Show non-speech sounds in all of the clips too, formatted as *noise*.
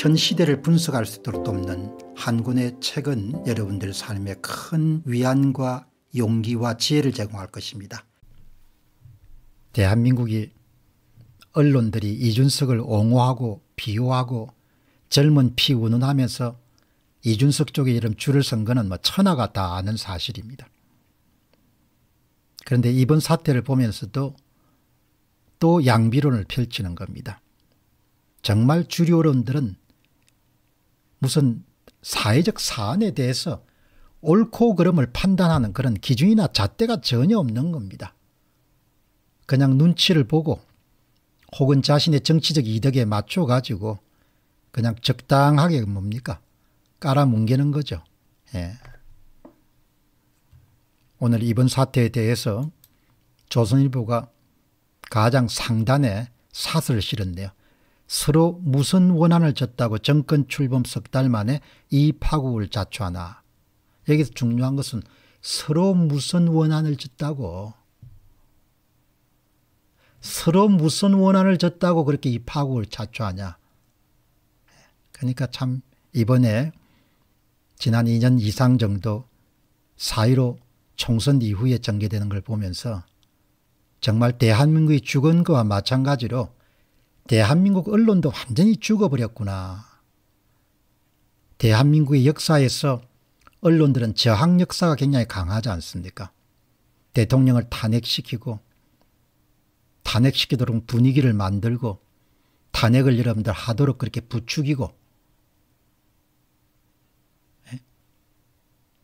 현 시대를 분석할 수 있도록 돕는 한 권의 책은 여러분들 삶에 큰 위안과 용기와 지혜를 제공할 것입니다. 대한민국이 언론들이 이준석을 옹호하고 비호하고 젊은 피 운운하면서 이준석 쪽에 이름 줄을 선 거는 뭐 천하가 다 아는 사실입니다. 그런데 이번 사태를 보면서도 또 양비론을 펼치는 겁니다. 정말 주류 언론들은 무슨 사회적 사안에 대해서 옳고 그름을 판단하는 그런 기준이나 잣대가 전혀 없는 겁니다. 그냥 눈치를 보고 혹은 자신의 정치적 이득에 맞춰 가지고 그냥 적당하게 뭡니까? 깔아뭉개는 거죠. 예. 오늘 이번 사태에 대해서 조선일보가 가장 상단에 사설을 실었네요. 서로 무슨 원한을 졌다고 정권 출범 석 달 만에 이 파국을 자초하나. 여기서 중요한 것은 서로 무슨 원한을 졌다고. 서로 무슨 원한을 졌다고 그렇게 이 파국을 자초하냐. 그러니까 참 이번에 지난 2년 이상 정도 사1로 총선 이후에 전개되는 걸 보면서 정말 대한민국이 죽은 것과 마찬가지로 대한민국 언론도 완전히 죽어버렸구나. 대한민국의 역사에서 언론들은 저항 역사가 굉장히 강하지 않습니까? 대통령을 탄핵시키고 탄핵시키도록 분위기를 만들고 탄핵을 여러분들 하도록 그렇게 부추기고 예?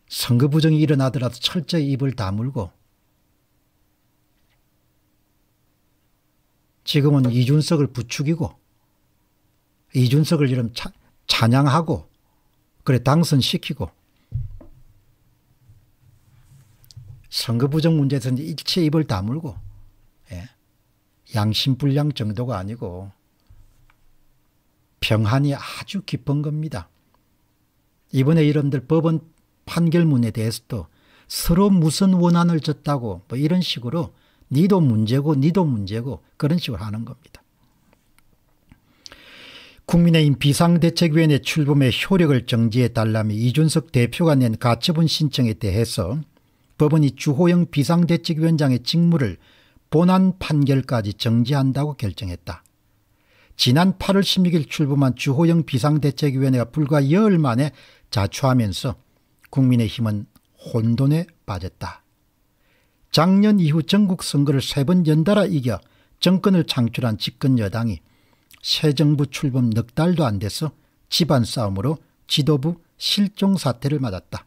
선거 부정이 일어나더라도 철저히 입을 다물고 지금은 이준석을 부추기고 이준석을 이름 찬양하고 그래 당선시키고 선거 부정 문제에서는 일체 입을 다물고 예. 양심불량 정도가 아니고 평안이 아주 깊은 겁니다. 이번에 이런들 법원 판결문에 대해서도 서로 무슨 원한을 졌다고 뭐 이런 식으로 니도 문제고 니도 문제고 그런 식으로 하는 겁니다. 국민의힘 비상대책위원회 출범의 효력을 정지해달라며 이준석 대표가 낸 가처분 신청에 대해서 법원이 주호영 비상대책위원장의 직무를 본안 판결까지 정지한다고 결정했다. 지난 8월 16일 출범한 주호영 비상대책위원회가 불과 열흘 만에 자초하면서 국민의힘은 혼돈에 빠졌다. 작년 이후 전국 선거를 세 번 연달아 이겨 정권을 창출한 집권 여당이 새 정부 출범 넉 달도 안 돼서 집안 싸움으로 지도부 실종 사태를 맞았다.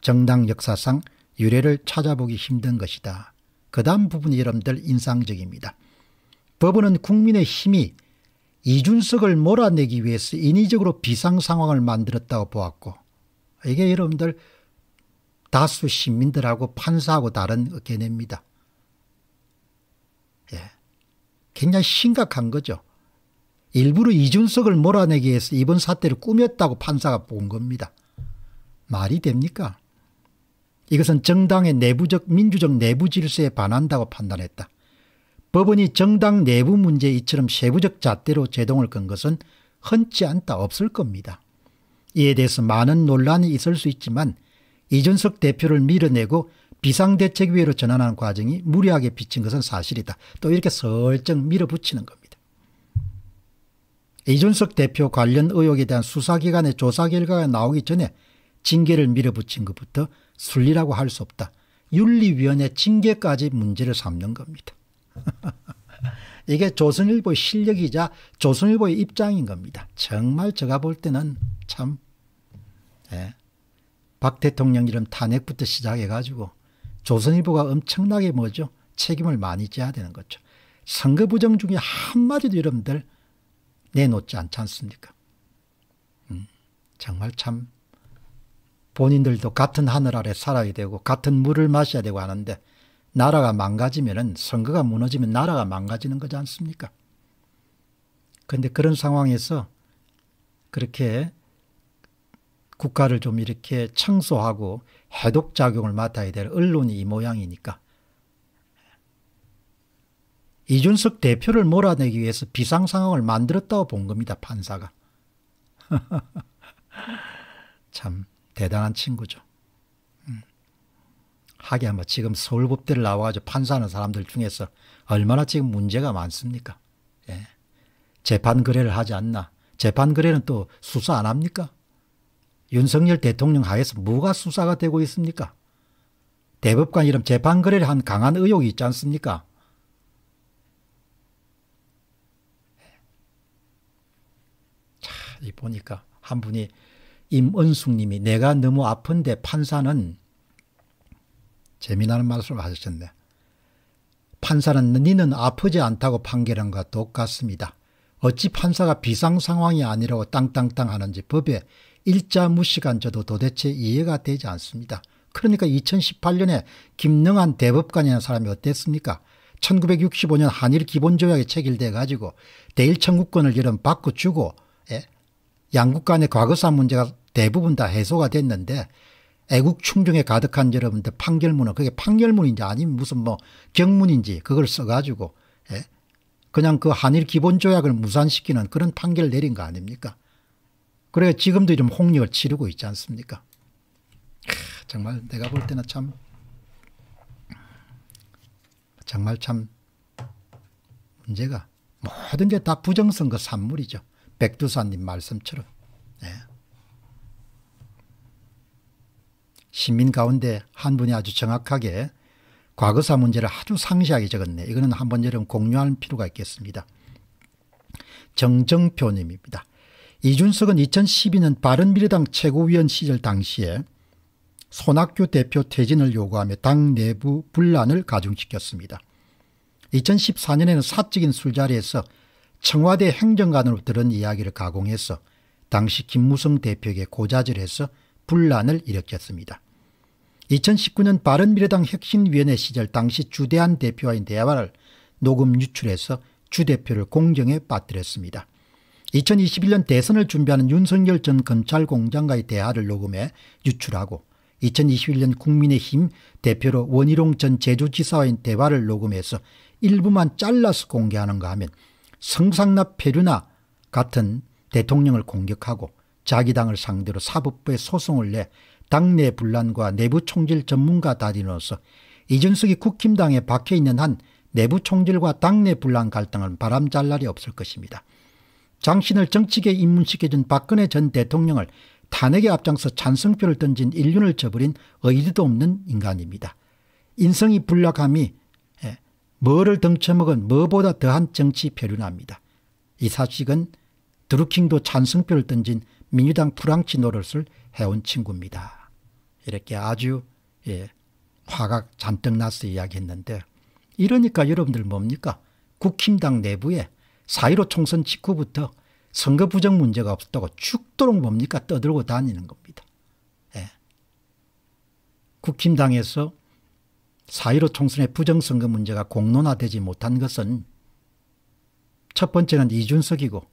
정당 역사상 유례를 찾아보기 힘든 것이다. 그 다음 부분이 여러분들 인상적입니다. 법원은 국민의 힘이 이준석을 몰아내기 위해서 인위적으로 비상 상황을 만들었다고 보았고 이게 여러분들 다수 시민들하고 판사하고 다른 견해입니다. 예. 굉장히 심각한 거죠. 일부러 이준석을 몰아내기 위해서 이번 사태를 꾸몄다고 판사가 본 겁니다. 말이 됩니까? 이것은 정당의 내부적 민주적 내부 질서에 반한다고 판단했다. 법원이 정당 내부 문제 이처럼 세부적 잣대로 제동을 건 것은 흔치 않다 없을 겁니다. 이에 대해서 많은 논란이 있을 수 있지만 이준석 대표를 밀어내고 비상대책위로 전환하는 과정이 무리하게 비친 것은 사실이다. 또 이렇게 설정 밀어붙이는 겁니다. 이준석 대표 관련 의혹에 대한 수사기관의 조사 결과가 나오기 전에 징계를 밀어붙인 것부터 순리라고 할 수 없다. 윤리위원회 징계까지 문제를 삼는 겁니다. *laughs* 이게 조선일보의 실력이자 조선일보의 입장인 겁니다. 정말 제가 볼 때는 참 예, 박 대통령 이름 탄핵부터 시작해가지고 조선일보가 엄청나게 뭐죠? 책임을 많이 져야 되는 거죠. 선거 부정 중에 한마디도 여러분들 내놓지 않지 않습니까? 음, 정말 참 본인들도 같은 하늘 아래 살아야 되고 같은 물을 마셔야 되고 하는데 나라가 망가지면 은 선거가 무너지면 나라가 망가지는 거지 않습니까? 그런데 그런 상황에서 그렇게 국가를 좀 이렇게 청소하고 해독작용을 맡아야 될 언론이 이 모양이니까. 이준석 대표를 몰아내기 위해서 비상상황을 만들었다고 본 겁니다. 판사가. *laughs* 참 대단한 친구죠. 음. 하기야 뭐 지금 서울법대를 나와가지고 판사하는 사람들 중에서 얼마나 지금 문제가 많습니까. 예. 재판 거래를 하지 않나. 재판 거래는 또 수사 안 합니까? 윤석열 대통령 하에서 뭐가 수사가 되고 있습니까? 대법관 이름 재판 거래를 한 강한 의혹이 있지 않습니까? 자, 이 보니까 한 분이 임은숙 님이 내가 너무 아픈데 판사는 재미나는 말씀을 하셨네. 판사는 니는 아프지 않다고 판결한 것과 똑같습니다. 어찌 판사가 비상 상황이 아니라고 땅땅땅 하는지 법에 일자 무시간 저도 도대체 이해가 되지 않습니다. 그러니까 2018년에 김능한 대법관이라는 사람이 어땠습니까? 1965년 한일 기본조약이 체결돼 가지고 대일 청구권을 이런 바꿔주고 예? 양국 간의 과거사 문제가 대부분 다 해소가 됐는데 애국 충정에 가득한 여러분들 판결문은 그게 판결문인지 아니면 무슨 뭐 경문인지 그걸 써가지고 예? 그냥 그 한일 기본조약을 무산시키는 그런 판결 내린 거 아닙니까? 그래 지금도 좀 홍역을 치르고 있지 않습니까? 정말 내가 볼 때는 참 정말 참 문제가 모든 게 다 부정선거 산물이죠. 백두산님 말씀처럼. 예. 시민 가운데 한 분이 아주 정확하게 과거사 문제를 아주 상세하게 적었네. 이거는 한번 여러분 공유할 필요가 있겠습니다. 정정표님입니다. 이준석은 2012년 바른미래당 최고위원 시절 당시에 손학규 대표 퇴진을 요구하며 당 내부 분란을 가중시켰습니다. 2014년에는 사적인 술자리에서 청와대 행정관으로 들은 이야기를 가공해서 당시 김무성 대표에게 고자질해서 분란을 일으켰습니다. 2019년 바른미래당 혁신위원회 시절 당시 주대한 대표와의 대화를 녹음 유출해서 주 대표를 공정에 빠뜨렸습니다. 2021년 대선을 준비하는 윤석열 전 검찰공장과의 대화를 녹음해 유출하고 2021년 국민의힘 대표로 원희룡 전 제주지사와의 대화를 녹음해서 일부만 잘라서 공개하는가 하면 성상나 페류나 같은 대통령을 공격하고 자기 당을 상대로 사법부에 소송을 내 당내 분란과 내부 총질 전문가 다리로서 이준석이 국힘당에 박혀있는 한 내부 총질과 당내 분란 갈등은 바람잘 날이 없을 것입니다. 장신을 정치계에 입문시켜준 박근혜 전 대통령을 탄핵에 앞장서 찬성표를 던진 인륜을 저버린 의리도 없는 인간입니다. 인성이 불락함이 예, 뭐를 덩쳐먹은 뭐보다 더한 정치 표류납니다. 이 사식은 드루킹도 찬성표를 던진 민주당 프랑치 노릇을 해온 친구입니다. 이렇게 아주 예, 화가 잔뜩 나서 이야기했는데 이러니까 여러분들 뭡니까? 국힘당 내부에 4.15 총선 직후부터 선거 부정 문제가 없었다고 죽도록 뭡니까 떠들고 다니는 겁니다. 예. 국힘당에서 4.15 총선의 부정선거 문제가 공론화되지 못한 것은 첫 번째는 이준석이고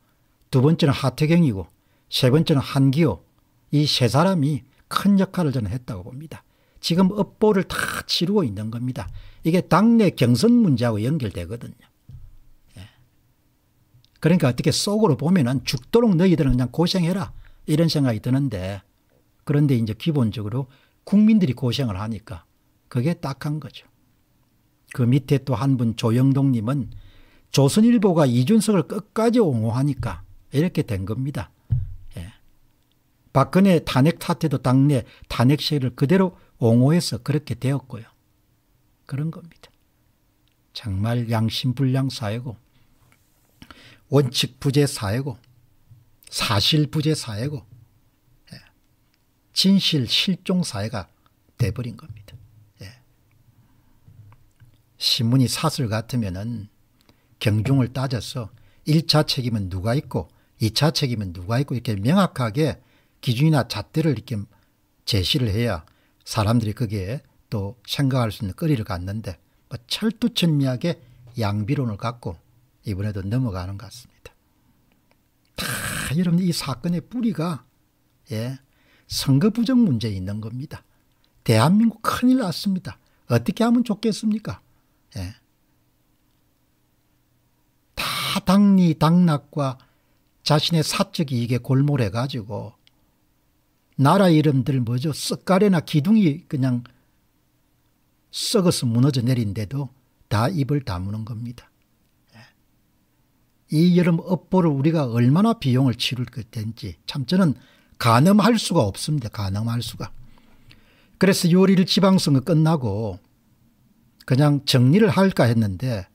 두 번째는 하태경이고 세 번째는 한기호 이 세 사람이 큰 역할을 저는 했다고 봅니다. 지금 업보를 다 치르고 있는 겁니다. 이게 당내 경선 문제하고 연결되거든요. 그러니까 어떻게 속으로 보면은 죽도록 너희들은 그냥 고생해라 이런 생각이 드는데 그런데 이제 기본적으로 국민들이 고생을 하니까 그게 딱 한 거죠. 그 밑에 또 한 분 조영동님은 조선일보가 이준석을 끝까지 옹호하니까 이렇게 된 겁니다. 예. 박근혜 탄핵 사태도 당내 탄핵 시위를 그대로 옹호해서 그렇게 되었고요. 그런 겁니다. 정말 양심불량 사회고 원칙 부재 사회고 사실 부재 사회고 예, 진실 실종 사회가 돼버린 겁니다. 예. 신문이 사슬 같으면은 경중을 따져서 1차 책임은 누가 있고 2차 책임은 누가 있고 이렇게 명확하게 기준이나 잣대를 이렇게 제시를 해야 사람들이 거기에 또 생각할 수 있는 거리를 갖는데 뭐 철두철미하게 양비론을 갖고 이번에도 넘어가는 것 같습니다. 다 여러분 이 사건의 뿌리가 예, 선거 부정 문제에 있는 겁니다. 대한민국 큰일 났습니다. 어떻게 하면 좋겠습니까? 예. 다 당리 당락과 자신의 사적 이익에 골몰해 가지고 나라 이름들 뭐죠? 썩가래나 기둥이 그냥 썩어서 무너져 내린데도 다 입을 다무는 겁니다. 이 여름 업보를 우리가 얼마나 비용을 치를 것인지 참 저는 가늠할 수가 없습니다. 가늠할 수가. 그래서 6월 1일 지방선거 끝나고 그냥 정리를 할까 했는데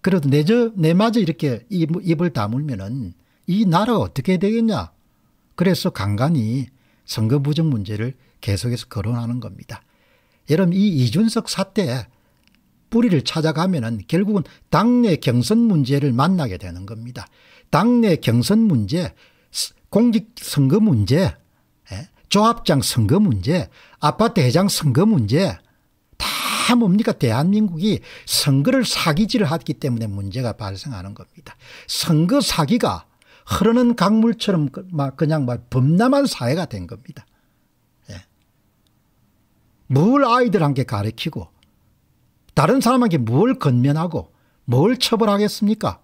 그래도 내저, 내마저 이렇게 입, 을 다물면은 이 나라가 어떻게 되겠냐. 그래서 간간히 선거 부정 문제를 계속해서 거론하는 겁니다. 여러분 이 이준석 사태 뿌리를 찾아가면은 결국은 당내 경선 문제를 만나게 되는 겁니다. 당내 경선 문제, 공직선거 문제, 예, 조합장 선거 문제, 아파트 회장 선거 문제 다 뭡니까 대한민국이 선거를 사기질을 하기 때문에 문제가 발생하는 겁니다. 선거 사기가 흐르는 강물처럼 그, 그냥 막 범람한 사회가 된 겁니다. 뭘 예. 아이들한테 가르치고 다른 사람에게 뭘 건면하고 뭘 처벌하겠습니까?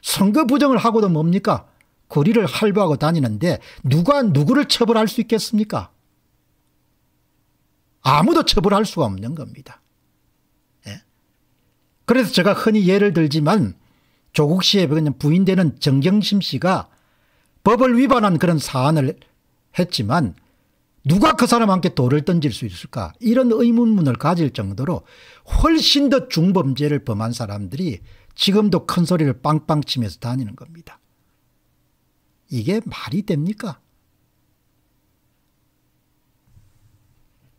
선거 부정을 하고도 뭡니까? 거리를 할부하고 다니는데 누가 누구를 처벌할 수 있겠습니까? 아무도 처벌할 수가 없는 겁니다. 예. 그래서 제가 흔히 예를 들지만 조국 씨의 그냥 부인되는 정경심 씨가 법을 위반한 그런 사안을 했지만 누가 그 사람한테 돌을 던질 수 있을까 이런 의문문을 가질 정도로 훨씬 더 중범죄를 범한 사람들이 지금도 큰 소리를 빵빵 치면서 다니는 겁니다. 이게 말이 됩니까?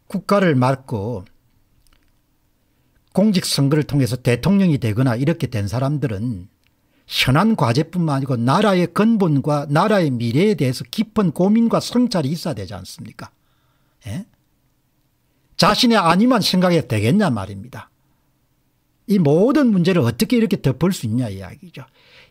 국가를 맡고 공직선거를 통해서 대통령이 되거나 이렇게 된 사람들은 현안 과제뿐만 아니고 나라의 근본과 나라의 미래에 대해서 깊은 고민과 성찰이 있어야 되지 않습니까? 예? 자신의 아니만 생각해 되겠냐 말입니다. 이 모든 문제를 어떻게 이렇게 덮을 수 있냐 이야기죠.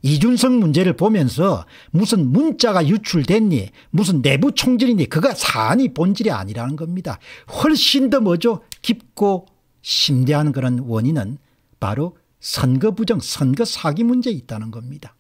이준석 문제를 보면서 무슨 문자가 유출됐니 무슨 내부 총질이니 그가 사안이 본질이 아니라는 겁니다. 훨씬 더 뭐죠 깊고 심대한 그런 원인은 바로 선거 부정 선거 사기 문제에 있다는 겁니다.